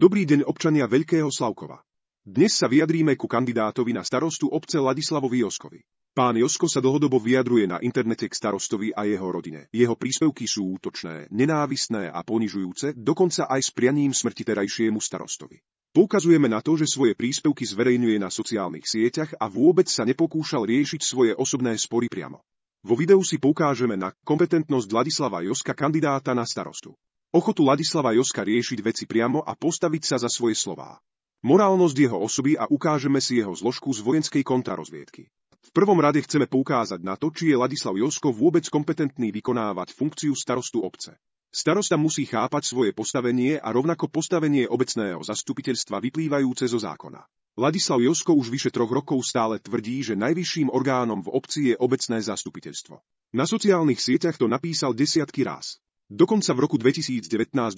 Dobrý deň občania Veľkého Slavkova. Dnes sa vyjadríme ku kandidátovi na starostu obce Ladislavovi Joskovi. Pán Josko sa dlhodobo vyjadruje na internete k starostovi a jeho rodine. Jeho príspevky sú útočné, nenávistné a ponižujúce, dokonca aj s prianím smrti terajšiemu starostovi. Poukazujeme na to, že svoje príspevky zverejňuje na sociálnych sieťach a vôbec sa nepokúšal riešiť svoje osobné spory priamo. Vo videu si poukážeme na kompetentnosť Vladislava Joska kandidáta na starostu. Ochotu Ladislava Joska riešiť veci priamo a postaviť sa za svoje slová. Morálnosť jeho osoby a ukážeme si jeho zložku z vojenskej kontrarozviedky. V prvom rade chceme poukázať na to, či je Ladislav Josko vôbec kompetentný vykonávať funkciu starostu obce. Starosta musí chápať svoje postavenie a rovnako postavenie obecného zastupiteľstva vyplývajúce zo zákona. Ladislav Josko už vyše troch rokov stále tvrdí, že najvyšším orgánom v obci je obecné zastupiteľstvo. Na sociálnych sieťach to napísal desiatky ráz. Dokonca v roku 2019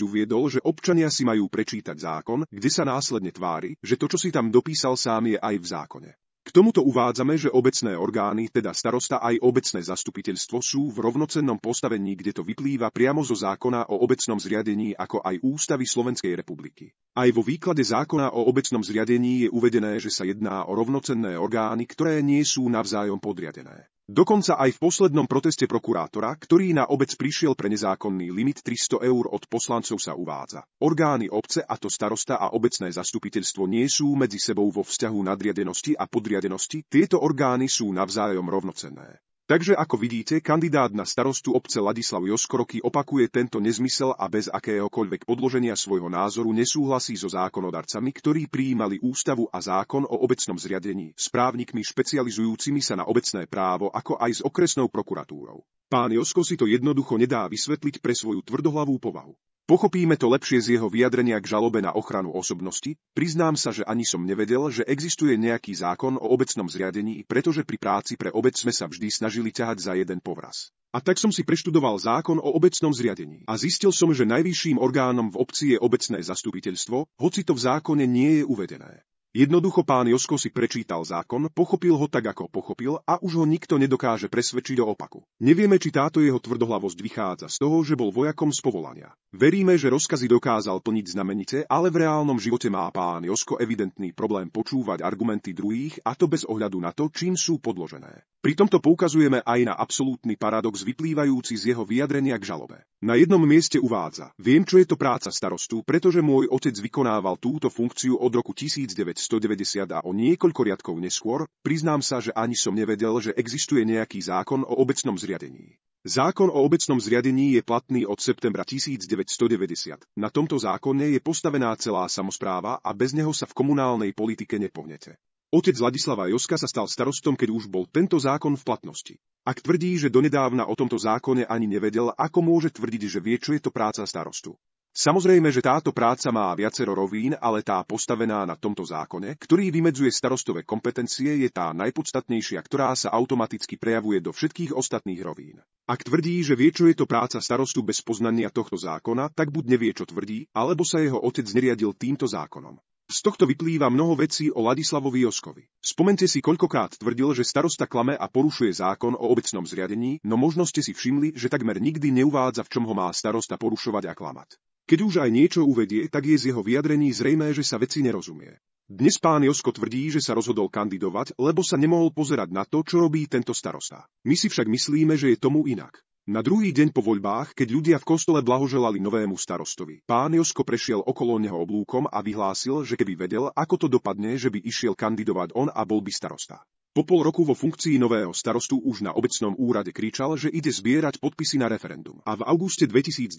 uviedol, že občania si majú prečítať zákon, kde sa následne tvári, že to, čo si tam dopísal sám, je aj v zákone. K tomuto uvádzame, že obecné orgány, teda starosta aj obecné zastupiteľstvo sú v rovnocennom postavení, kde to vyplýva priamo zo zákona o obecnom zriadení ako aj ústavy Slovenskej republiky. Aj vo výklade zákona o obecnom zriadení je uvedené, že sa jedná o rovnocenné orgány, ktoré nie sú navzájom podriadené. Dokonca aj v poslednom proteste prokurátora, ktorý na obec prišiel pre nezákonný limit 300 eur od poslancov sa uvádza. Orgány obce, a to starosta a obecné zastupiteľstvo nie sú medzi sebou vo vzťahu nadriadenosti a podriadenosti, tieto orgány sú navzájom rovnocenné. Takže ako vidíte, kandidát na starostu obce Ladislav Joskoroky opakuje tento nezmysel a bez akéhokoľvek podloženia svojho názoru nesúhlasí so zákonodarcami, ktorí prijímali ústavu a zákon o obecnom zriadení, s právnikmi špecializujúcimi sa na obecné právo, ako aj s okresnou prokuratúrou. Pán Josko si to jednoducho nedá vysvetliť pre svoju tvrdohlavú povahu. Pochopíme to lepšie z jeho vyjadrenia k žalobe na ochranu osobnosti, priznám sa, že ani som nevedel, že existuje nejaký zákon o obecnom zriadení, pretože pri práci pre obec sme sa vždy snažili ťahať za jeden povraz. A tak som si preštudoval zákon o obecnom zriadení a zistil som, že najvyšším orgánom v obci je obecné zastupiteľstvo, hoci to v zákone nie je uvedené. Jednoducho pán Josko si prečítal zákon, pochopil ho tak, ako pochopil a už ho nikto nedokáže presvedčiť o opaku. Nevieme, či táto jeho tvrdohlavosť vychádza z toho, že bol vojakom z povolania. Veríme, že rozkazy dokázal plniť znamenice, ale v reálnom živote má pán Josko evidentný problém počúvať argumenty druhých a to bez ohľadu na to, čím sú podložené. Pri tomto poukazujeme aj na absolútny paradox vyplývajúci z jeho vyjadrenia k žalobe. Na jednom mieste uvádza, viem, čo je to práca starostu, pretože môj otec vykonával túto funkciu od roku 1900 190 a o niekoľko riadkov neskôr, priznám sa, že ani som nevedel, že existuje nejaký zákon o obecnom zriadení. Zákon o obecnom zriadení je platný od septembra 1990. Na tomto zákone je postavená celá samozpráva a bez neho sa v komunálnej politike nepohnete. Otec Ladislava Joska sa stal starostom, keď už bol tento zákon v platnosti. Ak tvrdí, že donedávna o tomto zákone ani nevedel, ako môže tvrdiť, že vie, čo je to práca starostu. Samozrejme, že táto práca má viacero rovín, ale tá postavená na tomto zákone, ktorý vymedzuje starostové kompetencie, je tá najpodstatnejšia, ktorá sa automaticky prejavuje do všetkých ostatných rovín. Ak tvrdí, že vie, čo je to práca starostu bez poznania tohto zákona, tak buď nevie, čo tvrdí, alebo sa jeho otec neriadil týmto zákonom. Z tohto vyplýva mnoho vecí o Ladislavovi Joskovi. Spomente si, koľkokrát tvrdil, že starosta klame a porušuje zákon o obecnom zriadení, no možno ste si všimli, že takmer nikdy neuvádza, v čom ho má starosta porušovať a klamať. Keď už aj niečo uvedie, tak je z jeho vyjadrení zrejmé, že sa veci nerozumie. Dnes pán Josko tvrdí, že sa rozhodol kandidovať, lebo sa nemohol pozerať na to, čo robí tento starosta. My si však myslíme, že je tomu inak. Na druhý deň po voľbách, keď ľudia v kostole blahoželali novému starostovi, pán Josko prešiel okolo neho oblúkom a vyhlásil, že keby vedel, ako to dopadne, že by išiel kandidovať on a bol by starosta. Po pol roku vo funkcii nového starostu už na obecnom úrade kričal, že ide zbierať podpisy na referendum. A v auguste 2019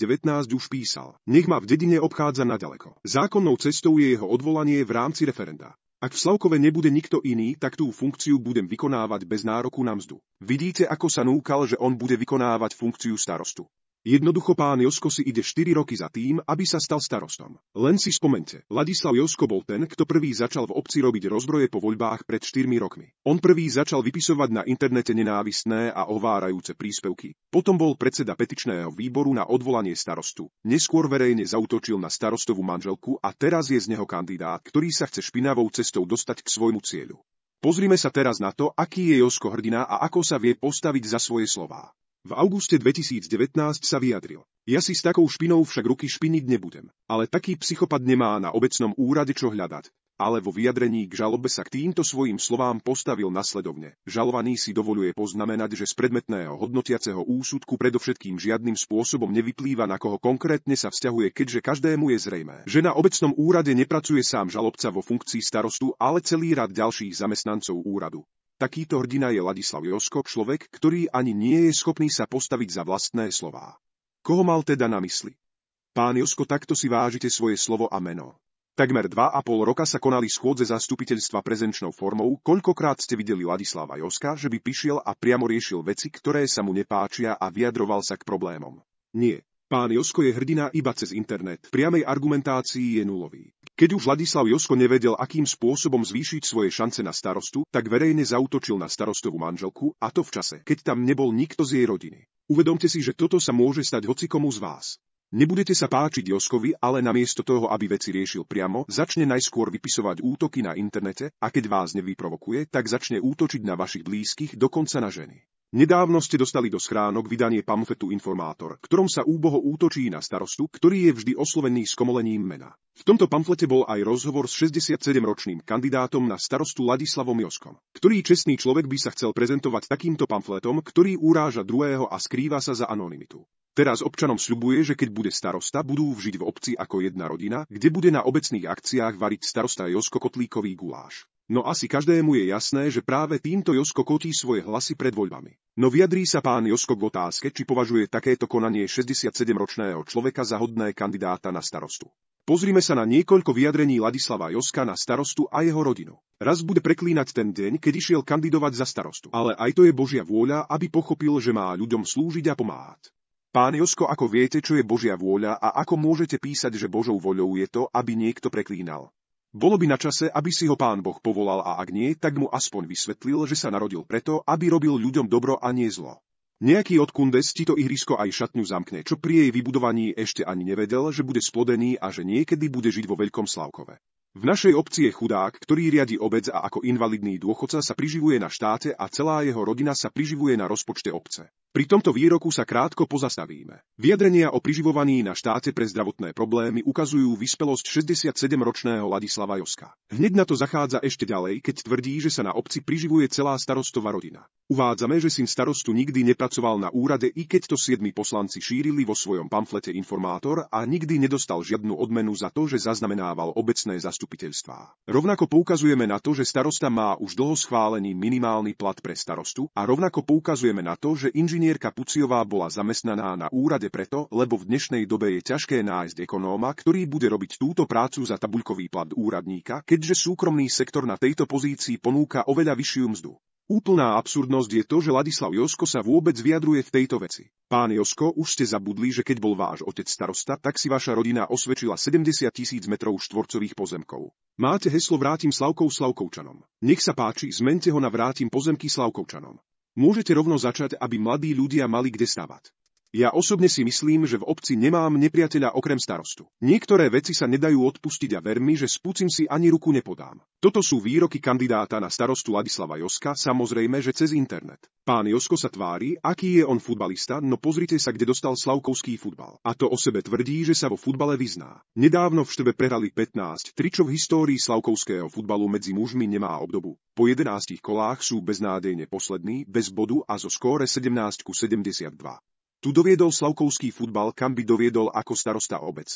už písal, nech ma v dedine obchádza naďaleko. Zákonnou cestou je jeho odvolanie v rámci referenda. Ak v Slavkove nebude nikto iný, tak tú funkciu budem vykonávať bez nároku na mzdu. Vidíte, ako sa núkal, že on bude vykonávať funkciu starostu. Jednoducho pán Josko si ide 4 roky za tým, aby sa stal starostom. Len si spomente, Ladislav Josko bol ten, kto prvý začal v obci robiť rozbroje po voľbách pred 4 rokmi. On prvý začal vypisovať na internete nenávistné a ovárajúce príspevky. Potom bol predseda petičného výboru na odvolanie starostu. Neskôr verejne zautočil na starostovú manželku a teraz je z neho kandidát, ktorý sa chce špinavou cestou dostať k svojmu cieľu. Pozrime sa teraz na to, aký je Josko hrdina a ako sa vie postaviť za svoje slová. V auguste 2019 sa vyjadril. Ja si s takou špinou však ruky špiniť nebudem, ale taký psychopat nemá na obecnom úrade čo hľadať. Ale vo vyjadrení k žalobe sa k týmto svojim slovám postavil nasledovne. Žalovaný si dovoluje poznamenať, že z predmetného hodnotiaceho úsudku predovšetkým žiadnym spôsobom nevyplýva, na koho konkrétne sa vzťahuje, keďže každému je zrejme, že na obecnom úrade nepracuje sám žalobca vo funkcii starostu, ale celý rad ďalších zamestnancov úradu. Takýto hrdina je Ladislav Josko, človek, ktorý ani nie je schopný sa postaviť za vlastné slová. Koho mal teda na mysli? Pán Josko, takto si vážite svoje slovo a meno. Takmer dva a pol roka sa konali schôdze zastupiteľstva prezenčnou formou, koľkokrát ste videli Ladislava Joska, že by prišiel a priamo riešil veci, ktoré sa mu nepáčia a vyjadroval sa k problémom. Nie, Pán Josko je hrdina iba cez internet. V priamej argumentácii je nulový. Keď už Vladislav Josko nevedel, akým spôsobom zvýšiť svoje šance na starostu, tak verejne zautočil na starostovú manželku, a to v čase, keď tam nebol nikto z jej rodiny. Uvedomte si, že toto sa môže stať hocikomu z vás. Nebudete sa páčiť Joskovi, ale namiesto toho, aby veci riešil priamo, začne najskôr vypisovať útoky na internete a keď vás nevyprovokuje, tak začne útočiť na vašich blízkych, dokonca na ženy. Nedávno ste dostali do schránok vydanie pamfetu Informátor, ktorom sa úboho útočí na starostu, ktorý je vždy oslovený s komolením mena. V tomto pamflete bol aj rozhovor s 67-ročným kandidátom na starostu Ladislavom Joskom, ktorý čestný človek by sa chcel prezentovať takýmto pamfletom, ktorý uráža druhého a skrýva sa za anonymitu. Teraz občanom sľubuje, že keď bude starosta, budú vžiť v obci ako jedna rodina, kde bude na obecných akciách variť starosta Josko Kotlíkový guláš. No asi každému je jasné, že práve týmto Josko kotí svoje hlasy pred voľbami. No vyjadrí sa pán Josko k otázke, či považuje takéto konanie 67-ročného človeka za hodné kandidáta na starostu. Pozrime sa na niekoľko vyjadrení Ladislava Joska na starostu a jeho rodinu. Raz bude preklínať ten deň, kedy šiel kandidovať za starostu, ale aj to je Božia vôľa, aby pochopil, že má ľuďom slúžiť a pomáhať. Pán Josko, ako viete, čo je Božia vôľa a ako môžete písať, že Božou voľou je to, aby niekto preklínal? Bolo by na čase, aby si ho pán Boh povolal a ak nie, tak mu aspoň vysvetlil, že sa narodil preto, aby robil ľuďom dobro a nie zlo. Nejaký kundes ti to ihrisko aj šatňu zamkne, čo pri jej vybudovaní ešte ani nevedel, že bude splodený a že niekedy bude žiť vo Veľkom Slavkove. V našej obci je chudák, ktorý riadi obec a ako invalidný dôchodca sa priživuje na štáte a celá jeho rodina sa priživuje na rozpočte obce. Pri tomto výroku sa krátko pozastavíme. Vyjadrenia o priživovaní na štáte pre zdravotné problémy ukazujú vyspelosť 67-ročného Ladislava Joska. Hneď na to zachádza ešte ďalej, keď tvrdí, že sa na obci priživuje celá starostová rodina. Uvádzame, že syn starostu nikdy nepracoval na úrade, i keď to siedmi poslanci šírili vo svojom pamflete informátor a nikdy nedostal žiadnu odmenu za to, že zaznamenával obecné zastupy zastupiteľstvá. Rovnako poukazujeme na to, že starosta má už dlho schválený minimálny plat pre starostu a rovnako poukazujeme na to, že inžinierka Puciová bola zamestnaná na úrade preto, lebo v dnešnej dobe je ťažké nájsť ekonóma, ktorý bude robiť túto prácu za tabuľkový plat úradníka, keďže súkromný sektor na tejto pozícii ponúka oveľa vyššiu mzdu. Úplná absurdnosť je to, že Ladislav Josko sa vôbec vyjadruje v tejto veci. Pán Josko, už ste zabudli, že keď bol váš otec starosta, tak si vaša rodina osvedčila 70 tisíc metrov štvorcových pozemkov. Máte heslo Vrátim Slavkov Slavkovčanom. Nech sa páči, zmente ho na Vrátim pozemky Slavkovčanom. Môžete rovno začať, aby mladí ľudia mali kde stavať. Ja osobne si myslím, že v obci nemám nepriateľa okrem starostu. Niektoré veci sa nedajú odpustiť a vermi, že spúcim si ani ruku nepodám. Toto sú výroky kandidáta na starostu Ladislava Joska, samozrejme, že cez internet. Pán Josko sa tvári, aký je on futbalista, no pozrite sa, kde dostal Slavkovský futbal. A to o sebe tvrdí, že sa vo futbale vyzná. Nedávno v Štve prehrali 15, tričov v histórii Slavkovského futbalu medzi mužmi nemá obdobu. Po 11 kolách sú beznádejne poslední, bez bodu a zo skóre 17 ku 72. Tu doviedol Slavkovský futbal, kam by doviedol ako starosta obec.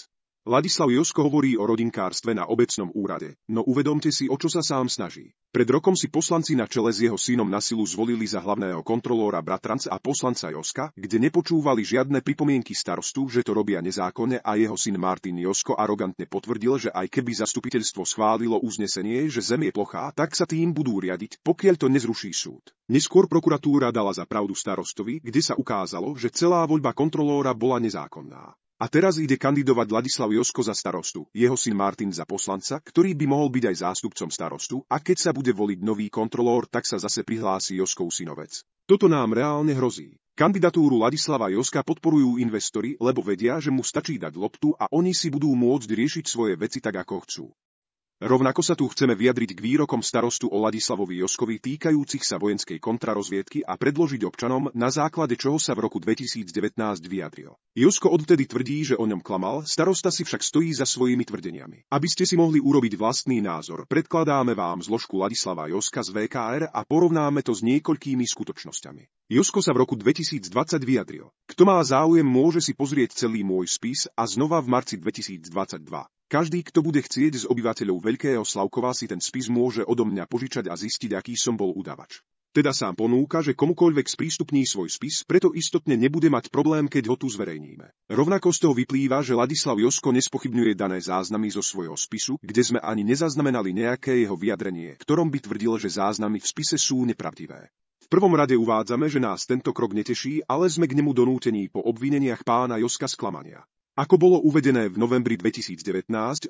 Ladislav Josko hovorí o rodinkárstve na obecnom úrade, no uvedomte si, o čo sa sám snaží. Pred rokom si poslanci na čele s jeho synom na silu zvolili za hlavného kontrolóra bratranca a poslanca Joska, kde nepočúvali žiadne pripomienky starostu, že to robia nezákonne a jeho syn Martin Josko arogantne potvrdil, že aj keby zastupiteľstvo schválilo uznesenie, že zem je plochá, tak sa tým budú riadiť, pokiaľ to nezruší súd. Neskôr prokuratúra dala za pravdu starostovi, kde sa ukázalo, že celá voľba kontrolóra bola nezákonná. A teraz ide kandidovať Ladislav Josko za starostu, jeho syn Martin za poslanca, ktorý by mohol byť aj zástupcom starostu a keď sa bude voliť nový kontrolór, tak sa zase prihlási Joskov synovec. Toto nám reálne hrozí. Kandidatúru Ladislava Joska podporujú investori, lebo vedia, že mu stačí dať loptu a oni si budú môcť riešiť svoje veci tak, ako chcú. Rovnako sa tu chceme vyjadriť k výrokom starostu o Ladislavovi Joskovi týkajúcich sa vojenskej kontrarozviedky a predložiť občanom, na základe čoho sa v roku 2019 vyjadril. Josko odvtedy tvrdí, že o ňom klamal, starosta si však stojí za svojimi tvrdeniami. Aby ste si mohli urobiť vlastný názor, predkladáme vám zložku Ladislava Joska z VKR a porovnáme to s niekoľkými skutočnosťami. Josko sa v roku 2020 vyjadril. Kto má záujem, môže si pozrieť celý môj spis a znova v marci 2022. Každý, kto bude chcieť z obyvateľov Veľkého Slavkova si ten spis môže odo mňa požičať a zistiť, aký som bol udavač. Teda sám ponúka, že komukoľvek sprístupní svoj spis, preto istotne nebude mať problém, keď ho tu zverejníme. Rovnako z toho vyplýva, že Ladislav Josko nespochybňuje dané záznamy zo svojho spisu, kde sme ani nezaznamenali nejaké jeho vyjadrenie, ktorom by tvrdil, že záznamy v spise sú nepravdivé. V prvom rade uvádzame, že nás tento krok neteší, ale sme k nemu donútení po obvineniach pána Joska sklamania. Ako bolo uvedené v novembri 2019,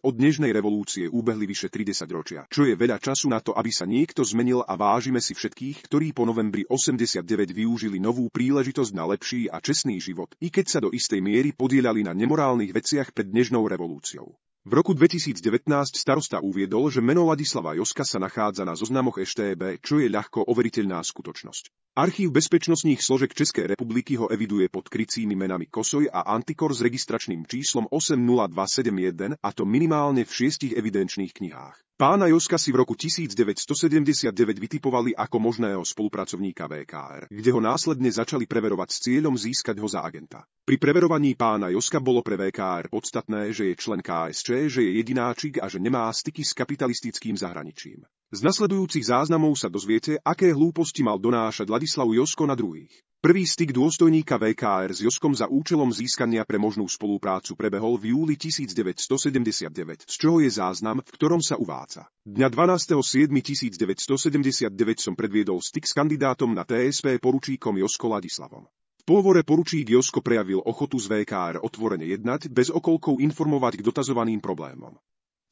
od dnešnej revolúcie úbehli vyše 30 ročia, čo je veľa času na to, aby sa niekto zmenil a vážime si všetkých, ktorí po novembri 89 využili novú príležitosť na lepší a čestný život, i keď sa do istej miery podielali na nemorálnych veciach pred dnešnou revolúciou. V roku 2019 starosta uviedol, že meno Ladislava Joska sa nachádza na zoznamoch EŠTB, čo je ľahko overiteľná skutočnosť. Archív bezpečnostných složek Českej republiky ho eviduje pod krycími menami Kosoj a Antikor s registračným číslom 80271, a to minimálne v šiestich evidenčných knihách. Pána Joska si v roku 1979 vytipovali ako možného spolupracovníka VKR, kde ho následne začali preverovať s cieľom získať ho za agenta. Pri preverovaní pána Joska bolo pre VKR podstatné, že je člen KSČ, že je jedináčik a že nemá styky s kapitalistickým zahraničím. Z nasledujúcich záznamov sa dozviete, aké hlúposti mal donášať Ladislav Josko na druhých. Prvý styk dôstojníka VKR s Joskom za účelom získania pre možnú spoluprácu prebehol v júli 1979, z čoho je záznam, v ktorom sa uvádza. Dňa 12.7.1979 som predviedol styk s kandidátom na TSP poručíkom Josko Ladislavom. V pôvore poručík Josko prejavil ochotu z VKR otvorene jednať, bez okolkov informovať k dotazovaným problémom.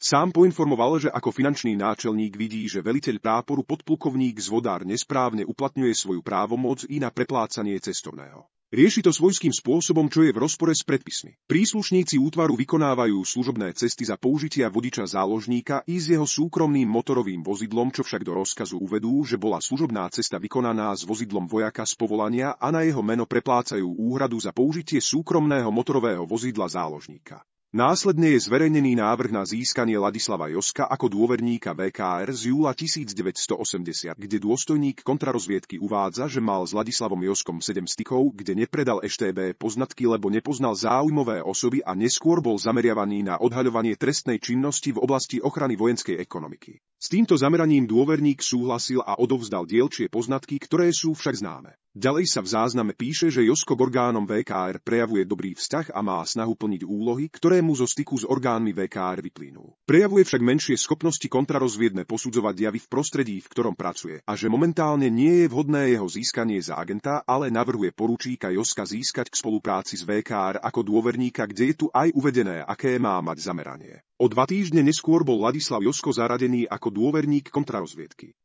Sám poinformoval, že ako finančný náčelník vidí, že veliteľ práporu podplukovník Zvodár nesprávne uplatňuje svoju právomoc i na preplácanie cestovného. Rieši to svojským spôsobom, čo je v rozpore s predpismi. Príslušníci útvaru vykonávajú služobné cesty za použitia vodiča záložníka i s jeho súkromným motorovým vozidlom, čo však do rozkazu uvedú, že bola služobná cesta vykonaná s vozidlom vojaka z povolania a na jeho meno preplácajú úhradu za použitie súkromného motorového vozidla záložníka. Následne je zverejnený návrh na získanie Ladislava Joska ako dôverníka VKR z júla 1980, kde dôstojník kontrarozviedky uvádza, že mal s Ladislavom Joskom 7 stykov, kde nepredal EŠTB poznatky, lebo nepoznal záujmové osoby a neskôr bol zameriavaný na odhaľovanie trestnej činnosti v oblasti ochrany vojenskej ekonomiky. S týmto zameraním dôverník súhlasil a odovzdal dielčie poznatky, ktoré sú však známe. Ďalej sa v zázname píše, že Josko k orgánom VKR prejavuje dobrý vzťah a má snahu plniť úlohy, ktoré mu zo styku s orgánmi VKR vyplynú. Prejavuje však menšie schopnosti kontrarozviedne posudzovať javy v prostredí, v ktorom pracuje a že momentálne nie je vhodné jeho získanie za agenta, ale navrhuje poručíka Joska získať k spolupráci s VKR ako dôverníka, kde je tu aj uvedené, aké má mať zameranie. O dva týždne neskôr bol Ladislav Josko zaradený ako dôverník kontrarozviedky.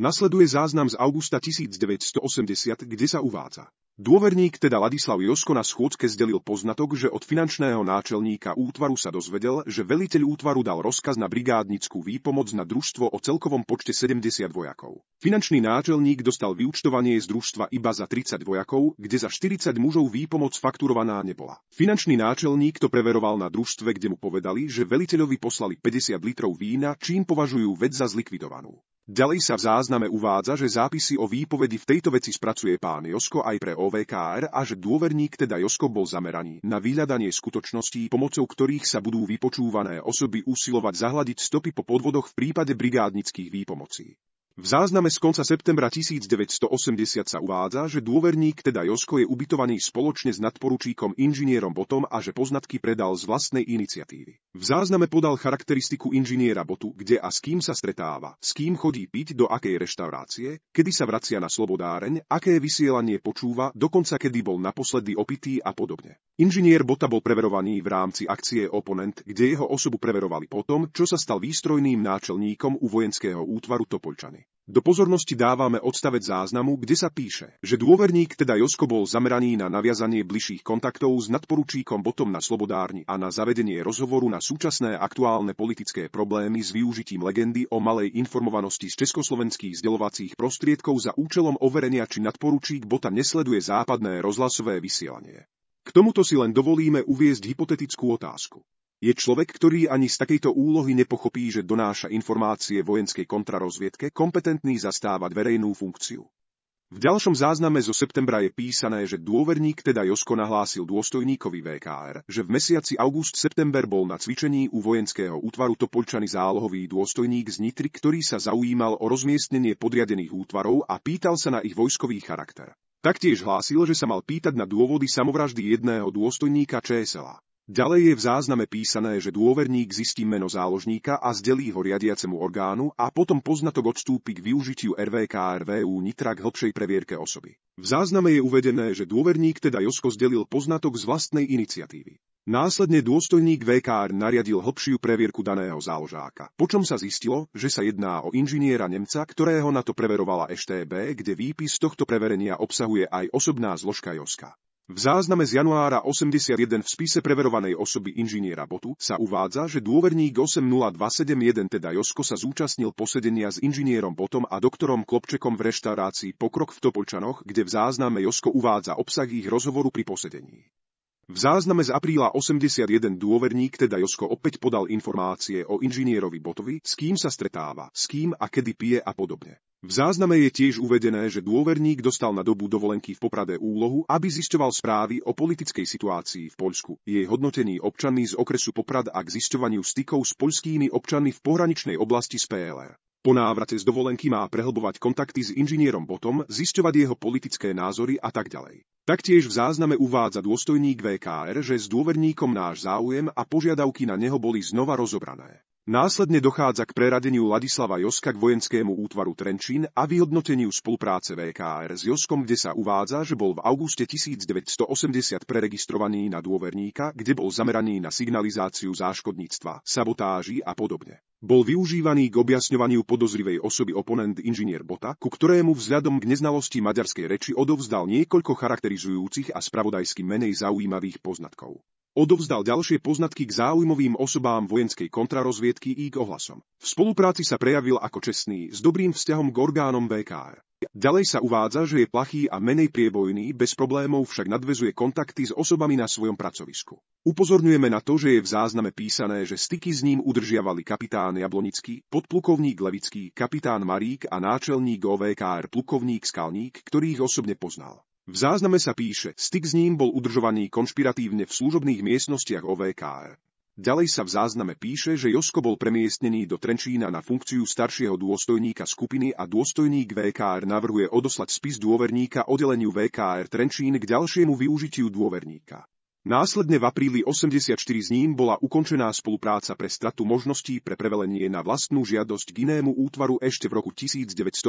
Nasleduje záznam z augusta 1980, kde sa uvádza. Dôverník teda Ladislav Josko na schôdke zdelil poznatok, že od finančného náčelníka útvaru sa dozvedel, že veliteľ útvaru dal rozkaz na brigádnickú výpomoc na družstvo o celkovom počte 70 vojakov. Finančný náčelník dostal vyúčtovanie z družstva iba za 30 vojakov, kde za 40 mužov výpomoc fakturovaná nebola. Finančný náčelník to preveroval na družstve, kde mu povedali, že veliteľovi poslali 50 litrov vína, čím považujú vec za zlikvidovanú. Ďalej sa v zázname uvádza, že zápisy o výpovedi v tejto veci spracuje pán Josko aj pre OVKR a že dôverník teda Josko bol zameraný na vyhľadanie skutočností, pomocou ktorých sa budú vypočúvané osoby usilovať zahladiť stopy po podvodoch v prípade brigádnických výpomocí. V zázname z konca septembra 1980 sa uvádza, že dôverník teda Josko je ubytovaný spoločne s nadporučíkom inžinierom Botom a že poznatky predal z vlastnej iniciatívy. V zázname podal charakteristiku inžiniera Botu, kde a s kým sa stretáva, s kým chodí piť, do akej reštaurácie, kedy sa vracia na slobodáreň, aké vysielanie počúva, dokonca kedy bol naposledy opitý a podobne. Inžinier Bota bol preverovaný v rámci akcie Oponent, kde jeho osobu preverovali potom, čo sa stal výstrojným náčelníkom u vojenského útvaru Topolčany. Do pozornosti dávame odstavec záznamu, kde sa píše, že dôverník teda Josko bol zameraný na naviazanie bližších kontaktov s nadporučíkom Botom na Slobodárni a na zavedenie rozhovoru na súčasné aktuálne politické problémy s využitím legendy o malej informovanosti z československých zdelovacích prostriedkov za účelom overenia, či nadporučík Bota nesleduje západné rozhlasové vysielanie. K tomuto si len dovolíme uviezť hypotetickú otázku je človek, ktorý ani z takejto úlohy nepochopí, že donáša informácie vojenskej kontrarozviedke, kompetentný zastávať verejnú funkciu. V ďalšom zázname zo septembra je písané, že dôverník teda Josko nahlásil dôstojníkovi VKR, že v mesiaci august-september bol na cvičení u vojenského útvaru Topolčany zálohový dôstojník z Nitry, ktorý sa zaujímal o rozmiestnenie podriadených útvarov a pýtal sa na ich vojskový charakter. Taktiež hlásil, že sa mal pýtať na dôvody samovraždy jedného dôstojníka Česela. Ďalej je v zázname písané, že dôverník zistí meno záložníka a zdelí ho riadiacemu orgánu a potom poznatok odstúpi k využitiu RVK RVU Nitra k hlbšej previerke osoby. V zázname je uvedené, že dôverník teda Josko zdelil poznatok z vlastnej iniciatívy. Následne dôstojník VKR nariadil hlbšiu previerku daného záložáka, počom sa zistilo, že sa jedná o inžiniera Nemca, ktorého na to preverovala EŠTB, kde výpis tohto preverenia obsahuje aj osobná zložka Joska. V zázname z januára 81 v spise preverovanej osoby inžiniera Botu sa uvádza, že dôverník 80271 teda Josko sa zúčastnil posedenia s inžinierom Botom a doktorom Klopčekom v reštaurácii Pokrok v Topolčanoch, kde v zázname Josko uvádza obsah ich rozhovoru pri posedení. V zázname z apríla 81 dôverník teda Josko opäť podal informácie o inžinierovi Botovi, s kým sa stretáva, s kým a kedy pije a podobne. V zázname je tiež uvedené, že dôverník dostal na dobu dovolenky v Poprade úlohu, aby zisťoval správy o politickej situácii v Poľsku, jej hodnotení občanmi z okresu Poprad a k zisťovaniu stykov s poľskými občanmi v pohraničnej oblasti z PLR. Po návrate z dovolenky má prehlbovať kontakty s inžinierom Botom, zisťovať jeho politické názory a tak ďalej. Taktiež v zázname uvádza dôstojník VKR, že s dôverníkom náš záujem a požiadavky na neho boli znova rozobrané. Následne dochádza k preradeniu Ladislava Joska k vojenskému útvaru Trenčín a vyhodnoteniu spolupráce VKR s Joskom, kde sa uvádza, že bol v auguste 1980 preregistrovaný na dôverníka, kde bol zameraný na signalizáciu záškodníctva, sabotáži a podobne. Bol využívaný k objasňovaniu podozrivej osoby oponent inžinier Bota, ku ktorému vzhľadom k neznalosti maďarskej reči odovzdal niekoľko charakterizujúcich a spravodajsky menej zaujímavých poznatkov odovzdal ďalšie poznatky k záujmovým osobám vojenskej kontrarozviedky i k ohlasom. V spolupráci sa prejavil ako čestný, s dobrým vzťahom k orgánom VKR. Ďalej sa uvádza, že je plachý a menej priebojný, bez problémov však nadvezuje kontakty s osobami na svojom pracovisku. Upozorňujeme na to, že je v zázname písané, že styky s ním udržiavali kapitán Jablonický, podplukovník Levický, kapitán Marík a náčelník OVKR plukovník Skalník, ktorý ich osobne poznal. V zázname sa píše, styk s ním bol udržovaný konšpiratívne v služobných miestnostiach OVKR. Ďalej sa v zázname píše, že Josko bol premiestnený do Trenčína na funkciu staršieho dôstojníka skupiny a dôstojník VKR navrhuje odoslať spis dôverníka oddeleniu VKR Trenčín k ďalšiemu využitiu dôverníka. Následne v apríli 84 s ním bola ukončená spolupráca pre stratu možností pre prevelenie na vlastnú žiadosť k inému útvaru ešte v roku 1982.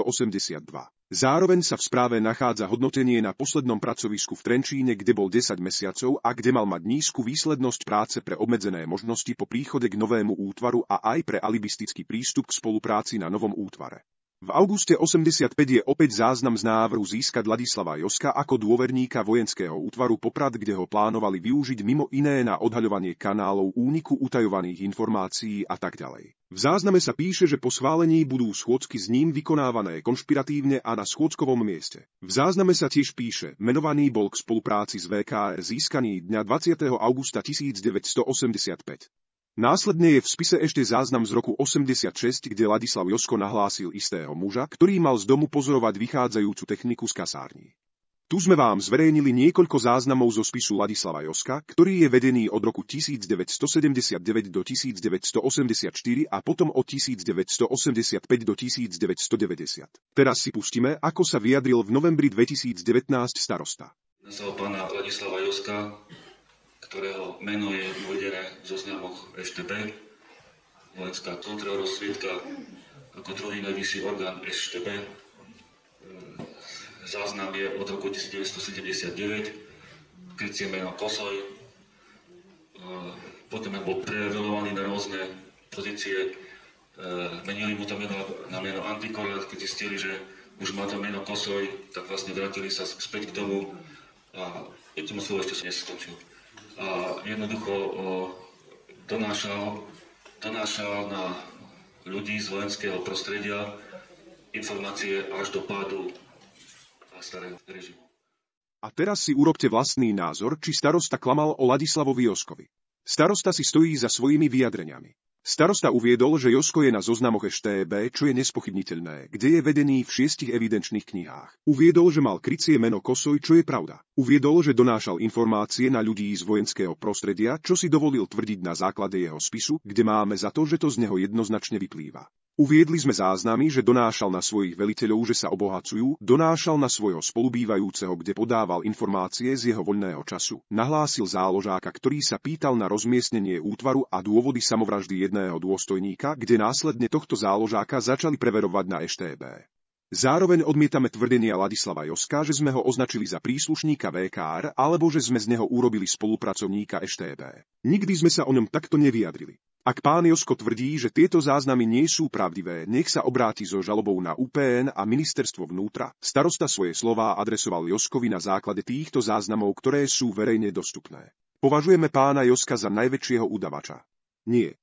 Zároveň sa v správe nachádza hodnotenie na poslednom pracovisku v Trenčíne, kde bol 10 mesiacov a kde mal mať nízku výslednosť práce pre obmedzené možnosti po príchode k novému útvaru a aj pre alibistický prístup k spolupráci na novom útvare. V auguste 85 je opäť záznam z návrhu získať Ladislava Joska ako dôverníka vojenského útvaru Poprad, kde ho plánovali využiť mimo iné na odhaľovanie kanálov úniku utajovaných informácií a tak ďalej. V zázname sa píše, že po schválení budú schôdzky s ním vykonávané konšpiratívne a na schôdzkovom mieste. V zázname sa tiež píše, menovaný bol k spolupráci s VKR získaný dňa 20. augusta 1985. Následne je v spise ešte záznam z roku 86, kde Ladislav Josko nahlásil istého muža, ktorý mal z domu pozorovať vychádzajúcu techniku z kasární. Tu sme vám zverejnili niekoľko záznamov zo spisu Ladislava Joska, ktorý je vedený od roku 1979 do 1984 a potom od 1985 do 1990. Teraz si pustíme, ako sa vyjadril v novembri 2019 starosta. Nasal pána Ladislava Joska ktorého meno je uvedené v zoznamoch EŠTB, vojenská kontrarozsviedka, ako druhý najvyšší orgán EŠTB. E, záznam je od roku 1979, krycie meno Kosoj. E, potom bol prerolovaný na rôzne pozície, e, menili mu to meno na meno Antikorát, keď zistili, že už má to meno Kosoj, tak vlastne vrátili sa späť k tomu a je tomu slovo ešte sa neskončil. A jednoducho donášal, donášal na ľudí z vojenského prostredia informácie až do pádu starého režimu. A teraz si urobte vlastný názor, či starosta klamal o Ladislavovi Joskovi. Starosta si stojí za svojimi vyjadreniami. Starosta uviedol, že Josko je na zoznamoch STB, čo je nespochybniteľné, kde je vedený v šiestich evidenčných knihách. Uviedol, že mal krycie meno Kosoj, čo je pravda. Uviedol, že donášal informácie na ľudí z vojenského prostredia, čo si dovolil tvrdiť na základe jeho spisu, kde máme za to, že to z neho jednoznačne vyplýva. Uviedli sme záznamy, že donášal na svojich veliteľov, že sa obohacujú, donášal na svojho spolubývajúceho, kde podával informácie z jeho voľného času. Nahlásil záložáka, ktorý sa pýtal na rozmiestnenie útvaru a dôvody samovraždy jedného dôstojníka, kde následne tohto záložáka začali preverovať na EŠTB. Zároveň odmietame tvrdenia Ladislava Joska, že sme ho označili za príslušníka VKR alebo že sme z neho urobili spolupracovníka EŠTB. Nikdy sme sa o ňom takto nevyjadrili. Ak pán Josko tvrdí, že tieto záznamy nie sú pravdivé, nech sa obráti so žalobou na UPN a ministerstvo vnútra. Starosta svoje slová adresoval Joskovi na základe týchto záznamov, ktoré sú verejne dostupné. Považujeme pána Joska za najväčšieho udavača. Nie,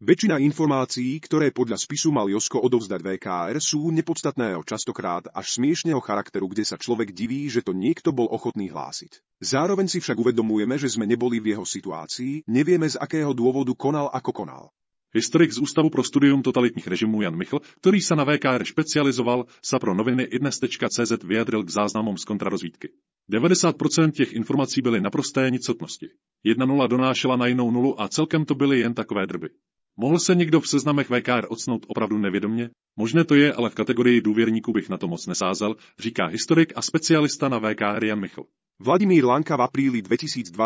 Väčšina informácií, ktoré podľa spisu mal Josko odovzdať VKR, sú nepodstatného častokrát až smiešného charakteru, kde sa človek diví, že to niekto bol ochotný hlásiť. Zároveň si však uvedomujeme, že sme neboli v jeho situácii, nevieme z akého dôvodu konal ako konal. Historik z Ústavu pro studium totalitních režimů Jan Michl, ktorý sa na VKR špecializoval, sa pro noviny idnes.cz vyjadril k záznamom z kontrarozvídky. 90% těch informací byly naprosté nicotnosti. Jedna nula donášela na jinou nulu a celkem to byly jen takové drby. Mohl se někdo v seznamech VKR odsnout opravdu nevědomně? Možné to je, ale v kategorii důvěrníků bych na to moc nesázal, říká historik a specialista na VKR Jan Michl. Vladimír Lanka v apríli 2021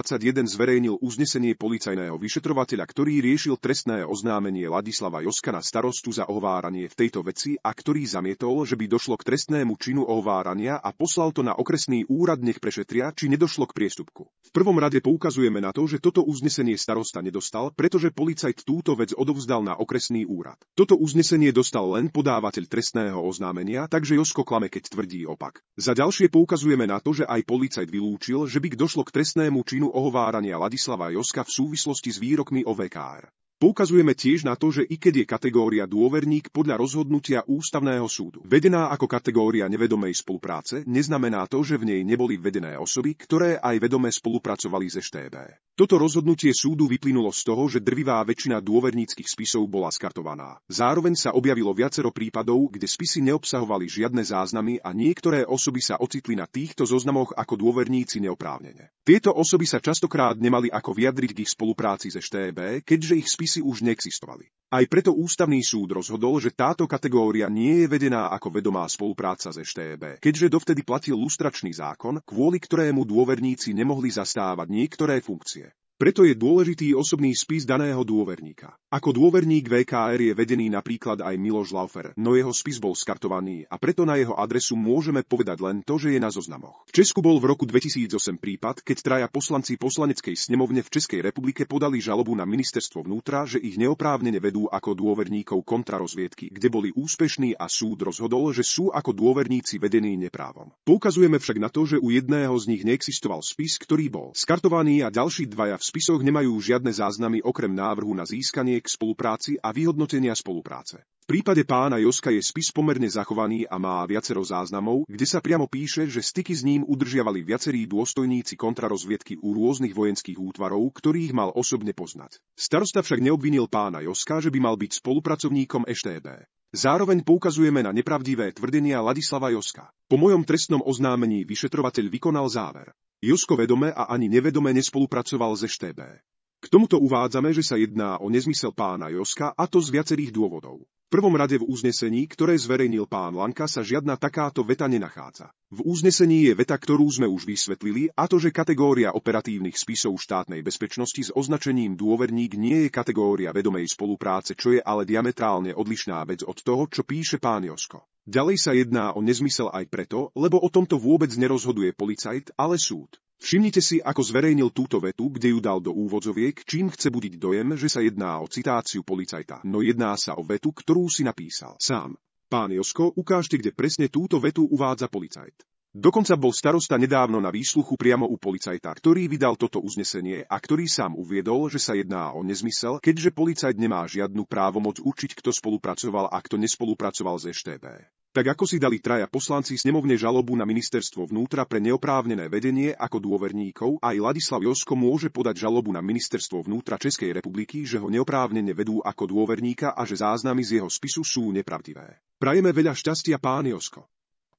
zverejnil uznesenie policajného vyšetrovateľa, ktorý riešil trestné oznámenie Ladislava Joskana starostu za ohováranie v tejto veci a ktorý zamietol, že by došlo k trestnému činu ohovárania a poslal to na okresný úrad nech prešetria, či nedošlo k priestupku. V prvom rade poukazujeme na to, že toto uznesenie starosta nedostal, pretože policajt túto vec odovzdal na okresný úrad. Toto uznesenie dostal len podávateľ trestného oznámenia, takže Josko klame, keď tvrdí opak. Za ďalšie poukazujeme na to, že aj policajt vylúčil, že by došlo k trestnému činu ohovárania Ladislava Joska v súvislosti s výrokmi o vKR. Poukazujeme tiež na to, že i keď je kategória dôverník podľa rozhodnutia ústavného súdu vedená ako kategória nevedomej spolupráce, neznamená to, že v nej neboli vedené osoby, ktoré aj vedome spolupracovali ze Štébe. Toto rozhodnutie súdu vyplynulo z toho, že drvivá väčšina dôverníckých spisov bola skartovaná. Zároveň sa objavilo viacero prípadov, kde spisy neobsahovali žiadne záznamy a niektoré osoby sa ocitli na týchto zoznamoch ako dôverníci neoprávnene. Tieto osoby sa častokrát nemali ako vyjadriť k ich spolupráci ze EŠTB, keďže ich spisy už neexistovali. Aj preto ústavný súd rozhodol, že táto kategória nie je vedená ako vedomá spolupráca s EŠTB, keďže dovtedy platil lustračný zákon, kvôli ktorému dôverníci nemohli zastávať niektoré funkcie. Preto je dôležitý osobný spis daného dôverníka. Ako dôverník VKR je vedený napríklad aj Miloš Laufer, no jeho spis bol skartovaný a preto na jeho adresu môžeme povedať len to, že je na zoznamoch. V Česku bol v roku 2008 prípad, keď traja poslanci poslaneckej snemovne v Českej republike podali žalobu na ministerstvo vnútra, že ich neoprávne nevedú ako dôverníkov kontrarozviedky, kde boli úspešní a súd rozhodol, že sú ako dôverníci vedení neprávom. Poukazujeme však na to, že u jedného z nich neexistoval spis, ktorý bol skartovaný a ďalší dvaja v spisoch nemajú žiadne záznamy okrem návrhu na získanie k spolupráci a vyhodnotenia spolupráce. V prípade pána Joska je spis pomerne zachovaný a má viacero záznamov, kde sa priamo píše, že styky s ním udržiavali viacerí dôstojníci kontrarozviedky u rôznych vojenských útvarov, ktorých mal osobne poznať. Starosta však neobvinil pána Joska, že by mal byť spolupracovníkom EŠTB. Zároveň poukazujeme na nepravdivé tvrdenia Ladislava Joska. Po mojom trestnom oznámení vyšetrovateľ vykonal záver. Josko vedome a ani nevedome nespolupracoval s Štébe. K tomuto uvádzame, že sa jedná o nezmysel pána Joska a to z viacerých dôvodov. V prvom rade v uznesení, ktoré zverejnil pán Lanka, sa žiadna takáto veta nenachádza. V uznesení je veta, ktorú sme už vysvetlili, a to, že kategória operatívnych spisov štátnej bezpečnosti s označením dôverník nie je kategória vedomej spolupráce, čo je ale diametrálne odlišná vec od toho, čo píše pán Josko. Ďalej sa jedná o nezmysel aj preto, lebo o tomto vôbec nerozhoduje policajt, ale súd. Všimnite si, ako zverejnil túto vetu, kde ju dal do úvodzoviek, čím chce budiť dojem, že sa jedná o citáciu policajta, no jedná sa o vetu, ktorú si napísal sám. Pán Josko, ukážte, kde presne túto vetu uvádza policajt. Dokonca bol starosta nedávno na výsluchu priamo u policajta, ktorý vydal toto uznesenie a ktorý sám uviedol, že sa jedná o nezmysel, keďže policajt nemá žiadnu právomoc určiť, kto spolupracoval a kto nespolupracoval z EŠTB. Tak ako si dali traja poslanci snemovne žalobu na ministerstvo vnútra pre neoprávnené vedenie ako dôverníkov, aj Ladislav Josko môže podať žalobu na ministerstvo vnútra Českej republiky, že ho neoprávnene vedú ako dôverníka a že záznamy z jeho spisu sú nepravdivé. Prajeme veľa šťastia pán Josko.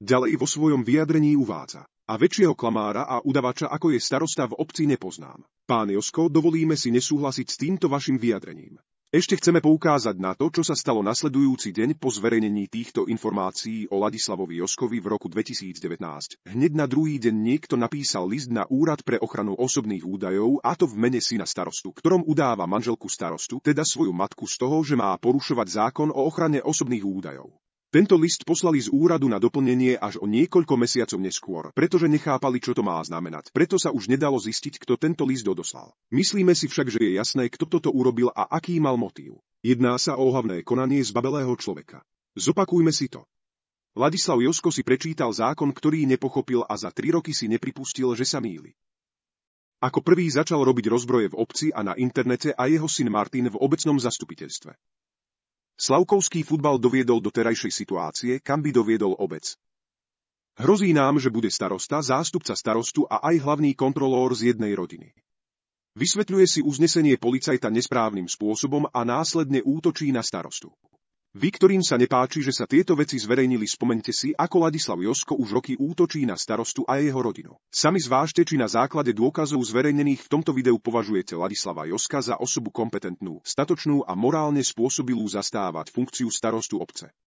Ďalej vo svojom vyjadrení uvádza. A väčšieho klamára a udavača, ako je starosta v obci, nepoznám. Pán Josko, dovolíme si nesúhlasiť s týmto vašim vyjadrením. Ešte chceme poukázať na to, čo sa stalo nasledujúci deň po zverejnení týchto informácií o Ladislavovi Joskovi v roku 2019. Hneď na druhý deň niekto napísal list na Úrad pre ochranu osobných údajov, a to v mene syna starostu, ktorom udáva manželku starostu, teda svoju matku z toho, že má porušovať zákon o ochrane osobných údajov. Tento list poslali z úradu na doplnenie až o niekoľko mesiacov neskôr, pretože nechápali, čo to má znamenať. Preto sa už nedalo zistiť, kto tento list odoslal. Myslíme si však, že je jasné, kto toto urobil a aký mal motív. Jedná sa o hlavné konanie zbabelého človeka. Zopakujme si to. Ladislav Josko si prečítal zákon, ktorý nepochopil a za tri roky si nepripustil, že sa míli. Ako prvý začal robiť rozbroje v obci a na internete a jeho syn Martin v obecnom zastupiteľstve. Slavkovský futbal doviedol do terajšej situácie, kam by doviedol obec. Hrozí nám, že bude starosta, zástupca starostu a aj hlavný kontrolór z jednej rodiny. Vysvetľuje si uznesenie policajta nesprávnym spôsobom a následne útočí na starostu. Vy, ktorým sa nepáči, že sa tieto veci zverejnili, spomente si, ako Ladislav Josko už roky útočí na starostu a jeho rodinu. Sami zvážte, či na základe dôkazov zverejnených v tomto videu považujete Ladislava Joska za osobu kompetentnú, statočnú a morálne spôsobilú zastávať funkciu starostu obce.